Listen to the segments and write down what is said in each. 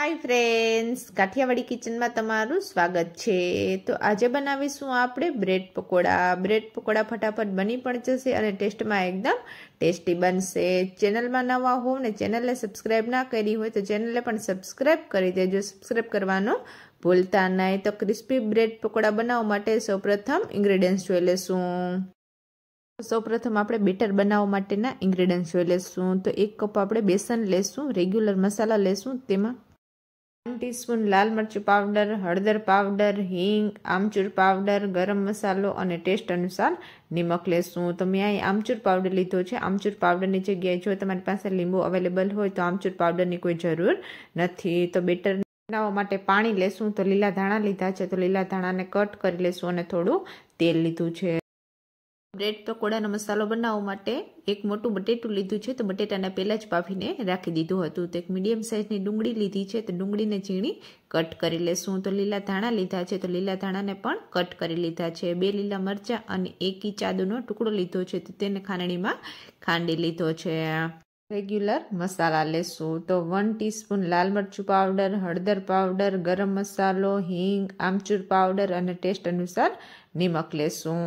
hi friends Kathiawadi કિચનમાં તમારું સ્વાગત છે તો આજે બનાવીશું આપણે બ્રેડ પકોડા બ્રેડ પકોડા ફટાફટ બની પણ જશે અને ટેસ્ટમાં એકદમ ટેસ્ટી બનશે ચેનલમાં નવા હોવ ને ચેનલને સબસ્ક્રાઈબ ના કરી હોય તો ચેનલને પણ સબસ્ક્રાઈબ કરી દેજો સબસ્ક્રાઈબ કરવાનો ભૂલતા નહીં તો ક્રિસ્પી બ્રેડ પકોડા બનાવવા માટે સૌપ્રથમ ઇન્ગ્રેડિયન્ટ્સ જોઈ લેશું સૌપ્રથમ આપણે બેટર બનાવવા માટેના ઇન્ગ્રેડિયન્ટ્સ જોઈ લેશું તો એક કપ આપણે બેસન લેશું રેગ્યુલર મસાલા લેશું તેમાં ટીસ્પૂન લાલ મરચું પાવડર હળદર પાવડર હિંગ આમચૂર પાવડર ગરમ મસાલો અને ટેસ્ટ અનુસાર નિમક લેશું તો મેં અહીં આમચૂર પાવડર લીધો છે આમચૂર પાવડરની જગ્યાએ જો તમારી પાસે લીંબુ અવેલેબલ હોય તો આમચૂર પાવડરની કોઈ જરૂર નથી તો બેટર બનાવવા માટે પાણી લેશું તો લીલા ધાણા લીધા છે તો લીલા ધાણાને કટ કરી લેશું અને થોડું તેલ લીધું છે બ્રેડ પકોડાનો મસાલો બનાવવા માટે એક મોટું બટેટું લીધું છે તો બટેટાને પહેલાં જ બાફીને રાખી દીધું હતું તો એક મીડિયમ સાઇઝની ડુંગળી લીધી છે તો ડુંગળીને ઝીણી કટ કરી લેશું તો લીલા ધાણા લીધા છે તો લીલા ધાણાને પણ કટ કરી લીધા છે બે લીલા મરચાં અને એક ચાદુનો ટુકડો લીધો છે તો તેને ખાંડણીમાં ખાંડી લીધો છે રેગ્યુલર મસાલા લેશું તો વન ટીસ્પૂન લાલ મરચું પાવડર હળદર પાવડર ગરમ મસાલો હિંગ આમચૂર પાવડર અને ટેસ્ટ અનુસાર નિમક લેશું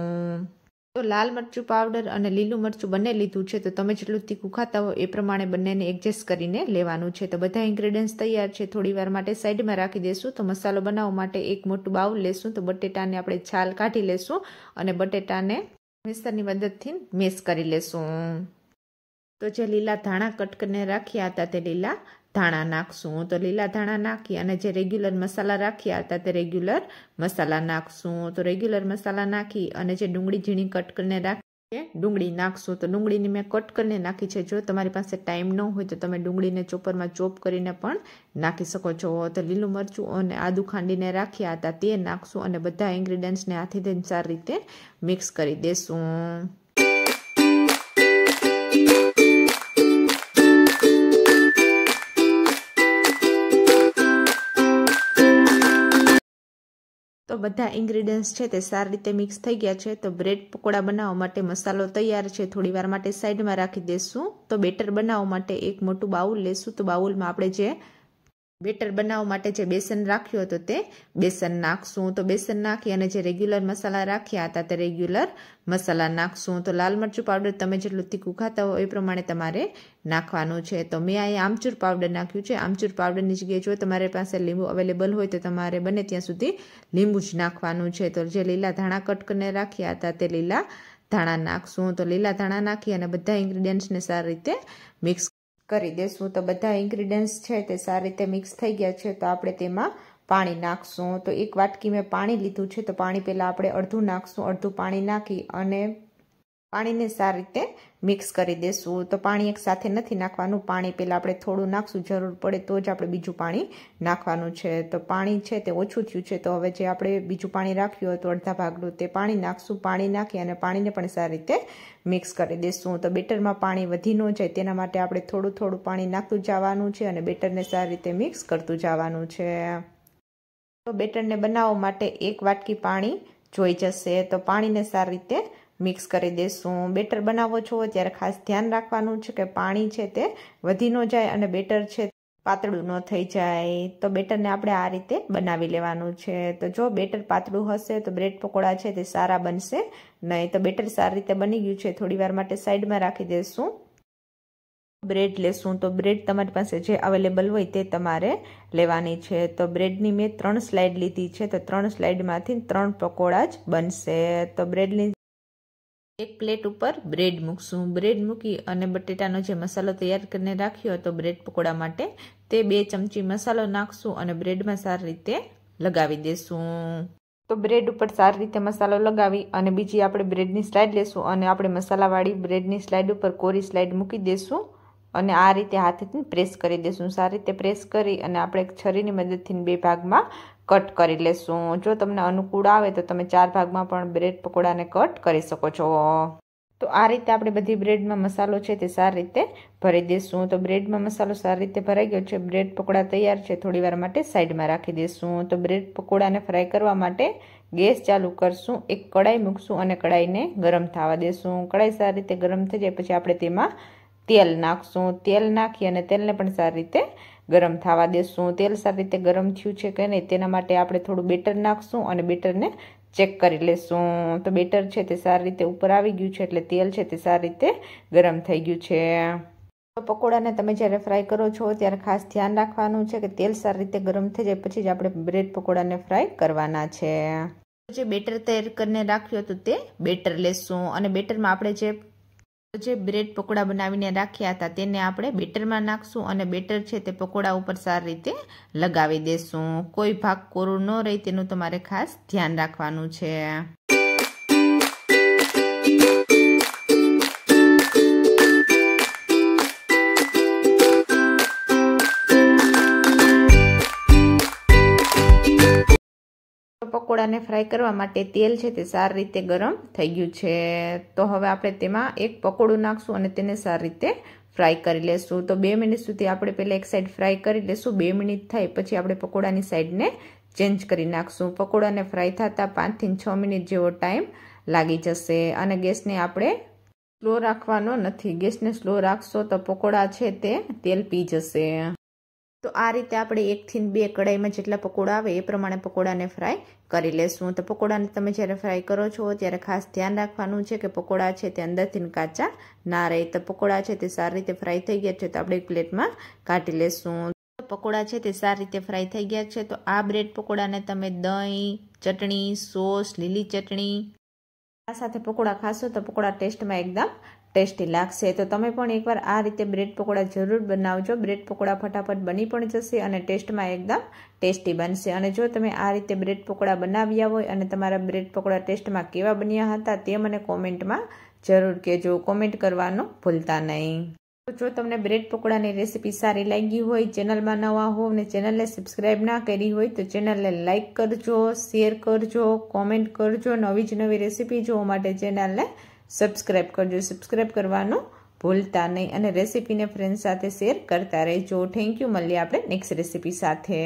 તો લાલ મરચું પાવડર અને લીલું મરચું બંને લીધું છે તો તમે જેટલું તીખું ખાતા હો એ પ્રમાણે બંનેને એડજસ્ટ કરીને લેવાનું છે તો બધા ઇન્ગ્રેડિયન્ટ્સ તૈયાર છે થોડી વાર માટે સાઈડમાં રાખી દેશું તો મસાલો બનાવવા માટે એક મોટું બાઉલ લેશું તો બટેટાને આપણે છાલ કાઢી લેશું અને બટેટાને મિક્સરની મદદથી મિક્સ કરી લેશું તો જે લીલા ધાણા કટકને રાખ્યા હતા તે લીલા ધાણા નાખશું તો લીલા ધાણા નાખી અને જે રેગ્યુલર મસાલા રાખ્યા હતા તે રેગ્યુલર મસાલા નાખશું તો રેગ્યુલર મસાલા નાખી અને જે ડુંગળી ઝીણી કટકને રાખી છે ડુંગળી નાખશું તો ડુંગળીની મેં કટ કરીને નાખી છે જો તમારી પાસે ટાઈમ ન હોય તો તમે ડુંગળીને ચોપરમાં ચોપ કરીને પણ નાખી શકો છો તો લીલું મરચું અને આદુ ખાંડીને રાખ્યા હતા તે નાખશું અને બધા ઇન્ગ્રીડિયન્ટ્સને હાથે સારી રીતે મિક્સ કરી દેશું તો બધા ઇન્ગ્રીડિયન્ટ્સ છે તે સારી રીતે મિક્સ થઈ ગયા છે તો બ્રેડ પકોડા બનાવવા માટે મસાલો તૈયાર છે થોડીવાર માટે સાઈડમાં રાખી દેશું તો બેટર બનાવવા માટે એક મોટું બાઉલ લેશું તો બાઉલમાં આપણે જે બેટર બનાવવા માટે જે બેસન રાખ્યું હતું તે બેસન નાખશું તો બેસન નાખી અને જે રેગ્યુલર મસાલા રાખ્યા હતા તે રેગ્યુલર મસાલા નાખશું તો લાલ મરચું પાવડર તમે જેટલું તીખું ખાતા હોય એ પ્રમાણે તમારે નાખવાનું છે તો મેં અહીં આમચૂર પાવડર નાખ્યું છે આમચૂર પાવડરની જગ્યાએ જો તમારી પાસે લીંબુ અવેલેબલ હોય તો તમારે બને ત્યાં સુધી લીંબુ જ નાખવાનું છે તો જે લીલા ધાણા કટ કરીને રાખ્યા હતા તે લીલા ધાણા નાખશું તો લીલા ધાણા નાખી અને બધા ઇન્ગ્રીડિયન્ટ્સને સારી રીતે મિક્સ કરી દેશું તો બધા ઇન્ગ્રીડિયન્ટ્સ છે તે સારી રીતે મિક્સ થઈ ગયા છે તો આપણે તેમાં પાણી નાખશું તો એક વાટકી મેં પાણી લીધું છે તો પાણી પહેલાં આપણે અડધું નાખશું અડધું પાણી નાખી અને પાણીને સારી રીતે મિક્સ કરી દેશું તો પાણી એક સાથે નથી નાખવાનું પાણી પહેલાં આપણે થોડું નાખશું જરૂર પડે તો જ આપણે બીજું પાણી નાખવાનું છે તો પાણી છે તે ઓછું થયું છે તો હવે જે આપણે બીજું પાણી રાખ્યું હતું અડધા ભાગનું તે પાણી નાખશું પાણી નાખી અને પાણીને પણ સારી રીતે મિક્સ કરી દેશું તો બેટરમાં પાણી વધી ન જાય તેના માટે આપણે થોડું થોડું પાણી નાખતું જવાનું છે અને બેટરને સારી રીતે મિક્સ કરતું જવાનું છે તો બેટરને બનાવવા માટે એક વાટકી પાણી જોઈ જશે તો પાણીને સારી રીતે મિક્સ કરી દઈશું બેટર બનાવો છો ત્યારે ખાસ ધ્યાન રાખવાનું છે કે પાણી છે તે વધી ન જાય અને બેટર છે પાતળું ન થઈ જાય તો બેટરને આપણે આ રીતે બનાવી લેવાનું છે તો જો બેટર પાતળું હશે તો બ્રેડ પકોડા છે તે સારા બનશે નહીં તો બેટર સારી રીતે બની ગયું છે થોડીવાર માટે સાઈડમાં રાખી દેશું બ્રેડ લેશું તો બ્રેડ તમારી પાસે જે અવેલેબલ હોય તે તમારે લેવાની છે તો બ્રેડની મેં ત્રણ સ્લાઇડ લીધી છે તો ત્રણ સ્લાઇડમાંથી ત્રણ પકોડા જ બનશે તો બ્રેડની એક પ્લેટ ઉપર બ્રેડ મૂકશું બ્રેડ મૂકી અને બટેટાનો જે મસાલો તૈયાર કરીને રાખ્યો હતો બ્રેડ પકોડા માટે તે બે ચમચી મસાલો નાખશું અને બ્રેડમાં સારી રીતે લગાવી દેશું તો બ્રેડ ઉપર સારી રીતે મસાલો લગાવી અને બીજી આપણે બ્રેડની સ્લાઇડ લેશું અને આપણે મસાલાવાળી બ્રેડની સ્લાઇડ ઉપર કોરી સ્લાઇડ મૂકી દેશું અને આ રીતે હાથેથી પ્રેસ કરી દેશું સારી રીતે પ્રેસ કરી અને આપણે છરીની મદદથી બે ભાગમાં કટ કરી લેશું જો તમને અનુકૂળ આવે તો તમે ચાર ભાગમાં પણ બ્રેડ પકોડાને કટ કરી શકો છો તો આ રીતે આપણે બધી બ્રેડમાં મસાલો છે તે સારી રીતે ભરી દઈશું તો બ્રેડમાં મસાલો સારી રીતે ભરાઈ ગયો છે બ્રેડ પકોડા તૈયાર છે થોડી વાર માટે સાઈડમાં રાખી દઈશું તો બ્રેડ પકોડાને ફ્રાય કરવા માટે ગેસ ચાલુ કરશું એક કડાઈ મૂકશું અને કડાઈને ગરમ થવા દેશું કડાઈ સારી રીતે ગરમ થઈ જાય પછી આપણે તેમાં તેલ નાખશું તેલ નાખી અને તેલને પણ સારી રીતે ગરમ થવા દેશું તેલ સારી રીતે ગરમ થયું છે કે નહીં તેના માટે આપણે થોડું બેટર નાખશું અને બેટરને ચેક કરી લેશું તો બેટર છે તે સારી રીતે ઉપર આવી ગયું છે એટલે તેલ છે તે સારી રીતે ગરમ થઈ ગયું છે પકોડાને તમે જ્યારે ફ્રાય કરો છો ત્યારે ખાસ ધ્યાન રાખવાનું છે કે તેલ સારી રીતે ગરમ થઈ જાય પછી જ આપણે બ્રેડ પકોડાને ફ્રાય કરવાના છે જે બેટર તૈયાર કરીને રાખ્યું હતું તે બેટર લેશું અને બેટરમાં આપણે જે જે બ્રેડ પકોડા બનાવીને રાખ્યા હતા તેને આપણે બેટરમાં નાખશું અને બેટર છે તે પકોડા ઉપર સારી રીતે લગાવી દેશું કોઈ ભાગ કોરું ન રહે તેનું તમારે ખાસ ધ્યાન રાખવાનું છે પકોડાને ફ્રાય કરવા માટે તેલ છે તે સારી રીતે ગરમ થઈ ગયું છે તો હવે આપણે તેમાં એક પકોડું નાખશું અને તેને સારી રીતે ફ્રાય કરી લેશું તો બે મિનિટ સુધી આપણે પહેલાં એક સાઈડ ફ્રાય કરી લેશું બે મિનિટ થાય પછી આપણે પકોડાની સાઈડને ચેન્જ કરી નાખશું પકોડાને ફ્રાય થતાં પાંચથી છ મિનિટ જેવો ટાઈમ લાગી જશે અને ગેસને આપણે સ્લો રાખવાનો નથી ગેસને સ્લો રાખશો તો પકોડા છે તે તેલ પી જશે તો આ રીતે આપણે એકથી બે કડાઈમાં જેટલા પકોડા આવે એ પ્રમાણે પકોડાને ફ્રાય કરી લેશું તો પકોડાને તમે જ્યારે ફ્રાય કરો છો ત્યારે ખાસ ધ્યાન રાખવાનું છે કે પકોડા છે તે અંદરથી કાચા ના રહે તો પકોડા છે તે સારી રીતે ફ્રાય થઈ ગયા છે તો આપણે એક પ્લેટમાં કાઢી લેશું પકોડા છે તે સારી રીતે ફ્રાય થઈ ગયા છે તો આ બ્રેડ પકોડાને તમે દહીં ચટણી સોસ લીલી ચટણી આ સાથે પકોડા ખાશો તો પકોડા ટેસ્ટમાં એકદમ ટેસ્ટી લાગશે તો તમે પણ એકવાર આ રીતે બ્રેડ પકોડા જરૂર બનાવજો બ્રેડ પકોડા ફટાફટ બની પણ જશે અને ટેસ્ટમાં એકદમ ટેસ્ટી બનશે અને જો તમે આ રીતે બ્રેડ પકોડા બનાવ્યા હોય અને તમારા બ્રેડ પકોડા ટેસ્ટમાં કેવા બન્યા હતા તે મને કોમેન્ટમાં જરૂર કહેજો કોમેન્ટ કરવાનું ભૂલતા નહીં તો જો તમને બ્રેડ પકોડાની રેસીપી સારી લાગી હોય ચેનલમાં નવા હો અને ચેનલને સબસ્ક્રાઈબ ના કરી હોય તો ચેનલને લાઇક કરજો શેર કરજો કોમેન્ટ કરજો નવી જ નવી રેસીપી જોવા માટે ચેનલને સબસ્ક્રાઈબ કરજો સબસ્ક્રાઈબ કરવાનું ભૂલતા નહીં અને રેસીપીને ફ્રેન્ડ સાથે શેર કરતા રહેજો થેન્ક યુ મળીએ આપણે નેક્સ્ટ રેસીપી સાથે